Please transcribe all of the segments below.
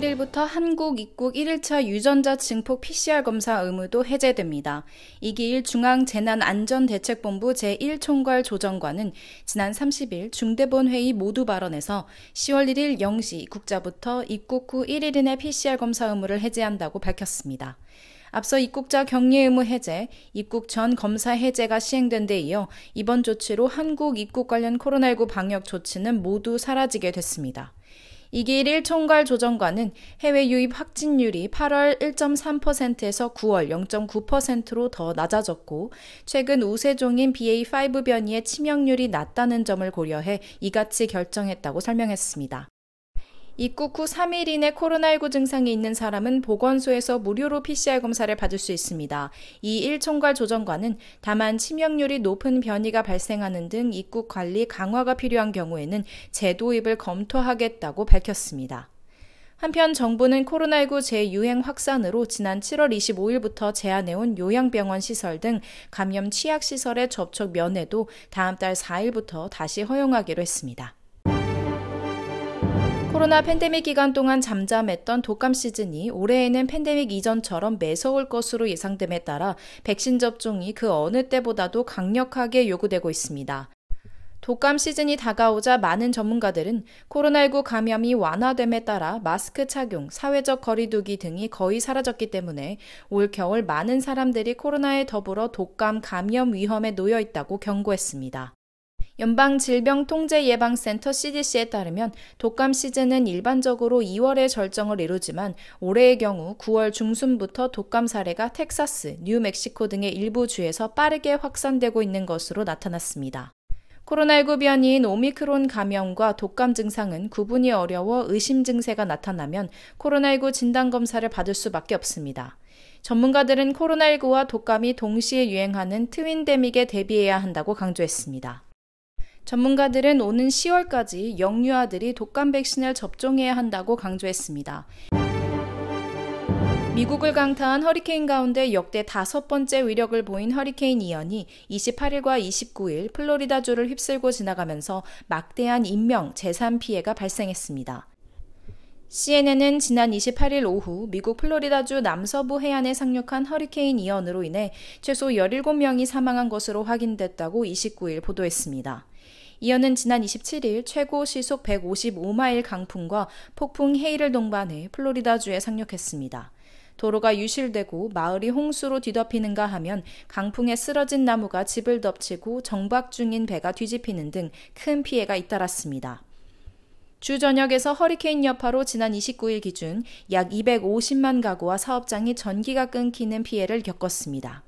1일부터 한국 입국 1일차 유전자 증폭 PCR 검사 의무도 해제됩니다. 이기일 중앙재난안전대책본부 제1총괄 조정관은 지난 30일 중대본 회의 모두 발언에서 10월 1일 0시 국자부터 입국 후 1일 이내 PCR 검사 의무를 해제한다고 밝혔습니다. 앞서 입국자 격리 의무 해제, 입국 전 검사 해제가 시행된 데 이어 이번 조치로 한국 입국 관련 코로나19 방역 조치는 모두 사라지게 됐습니다. 이기일 총괄 조정관은 해외 유입 확진율이 8월 1.3%에서 9월 0.9%로 더 낮아졌고 최근 우세종인 BA5 변이의 치명률이 낮다는 점을 고려해 이같이 결정했다고 설명했습니다. 입국 후 3일 이내 코로나19 증상이 있는 사람은 보건소에서 무료로 PCR 검사를 받을 수 있습니다. 이 일총괄 조정관은 다만 치명률이 높은 변이가 발생하는 등 입국 관리 강화가 필요한 경우에는 재도입을 검토하겠다고 밝혔습니다. 한편 정부는 코로나19 재유행 확산으로 지난 7월 25일부터 제한해온 요양병원 시설 등 감염 취약시설의 접촉 면회도 다음 달 4일부터 다시 허용하기로 했습니다. 코로나 팬데믹 기간 동안 잠잠했던 독감 시즌이 올해에는 팬데믹 이전처럼 매서울 것으로 예상됨에 따라 백신 접종이 그 어느 때보다도 강력하게 요구되고 있습니다. 독감 시즌이 다가오자 많은 전문가들은 코로나19 감염이 완화됨에 따라 마스크 착용, 사회적 거리두기 등이 거의 사라졌기 때문에 올겨울 많은 사람들이 코로나에 더불어 독감 감염 위험에 놓여 있다고 경고했습니다. 연방질병통제예방센터 CDC에 따르면 독감 시즌은 일반적으로 2월에 절정을 이루지만 올해의 경우 9월 중순부터 독감 사례가 텍사스, 뉴멕시코 등의 일부 주에서 빠르게 확산되고 있는 것으로 나타났습니다. 코로나19 변이인 오미크론 감염과 독감 증상은 구분이 어려워 의심 증세가 나타나면 코로나19 진단검사를 받을 수밖에 없습니다. 전문가들은 코로나19와 독감이 동시에 유행하는 트윈데믹에 대비해야 한다고 강조했습니다. 전문가들은 오는 10월까지 영유아들이 독감 백신을 접종해야 한다고 강조했습니다. 미국을 강타한 허리케인 가운데 역대 다섯 번째 위력을 보인 허리케인 이연이 28일과 29일 플로리다주를 휩쓸고 지나가면서 막대한 인명, 재산 피해가 발생했습니다. CNN은 지난 28일 오후 미국 플로리다주 남서부 해안에 상륙한 허리케인 이언으로 인해 최소 17명이 사망한 것으로 확인됐다고 29일 보도했습니다. 이언은 지난 27일 최고 시속 155마일 강풍과 폭풍 헤이를 동반해 플로리다주에 상륙했습니다. 도로가 유실되고 마을이 홍수로 뒤덮이는가 하면 강풍에 쓰러진 나무가 집을 덮치고 정박 중인 배가 뒤집히는 등 큰 피해가 잇따랐습니다. 주 전역에서 허리케인 여파로 지난 29일 기준 약 250만 가구와 사업장이 전기가 끊기는 피해를 겪었습니다.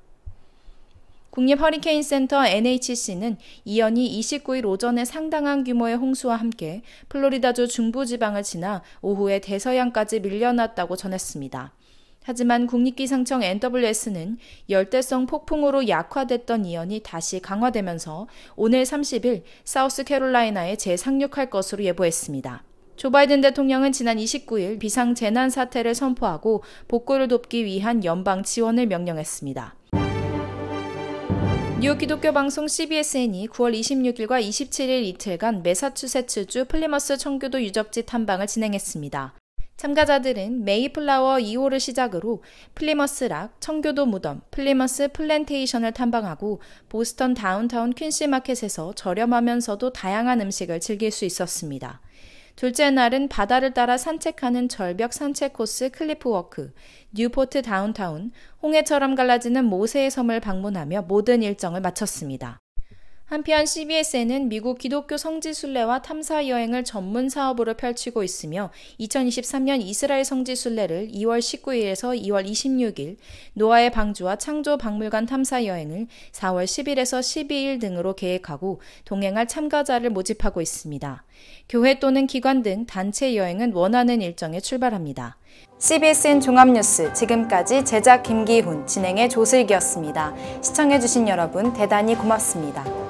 국립 허리케인 센터 NHC는 이연이 29일 오전에 상당한 규모의 홍수와 함께 플로리다주 중부 지방을 지나 오후에 대서양까지 밀려났다고 전했습니다. 하지만 국립기상청 NWS는 열대성 폭풍으로 약화됐던 이연이 다시 강화되면서 오늘 30일 사우스캐롤라이나에 재상륙할 것으로 예보했습니다. 조 바이든 대통령은 지난 29일 비상 재난 사태를 선포하고 복구를 돕기 위한 연방 지원을 명령했습니다. 뉴욕 기독교 방송 CBSN이 9월 26일과 27일 이틀간 메사추세츠주 플리머스 청교도 유적지 탐방을 진행했습니다. 참가자들은 메이플라워 2호를 시작으로 플리머스 락, 청교도 무덤, 플리머스 플랜테이션을 탐방하고 보스턴 다운타운 퀸시 마켓에서 저렴하면서도 다양한 음식을 즐길 수 있었습니다. 둘째 날은 바다를 따라 산책하는 절벽 산책 코스 클리프워크, 뉴포트 다운타운, 홍해처럼 갈라지는 모세의 섬을 방문하며 모든 일정을 마쳤습니다. 한편 CBS에는 미국 기독교 성지 순례와 탐사 여행을 전문 사업으로 펼치고 있으며 2023년 이스라엘 성지 순례를 2월 19일에서 2월 26일, 노아의 방주와 창조 박물관 탐사 여행을 4월 10일에서 12일 등으로 계획하고 동행할 참가자를 모집하고 있습니다. 교회 또는 기관 등 단체 여행은 원하는 일정에 출발합니다. CBSN 종합뉴스 지금까지 제작 김기훈, 진행의 조슬기였습니다. 시청해주신 여러분 대단히 고맙습니다.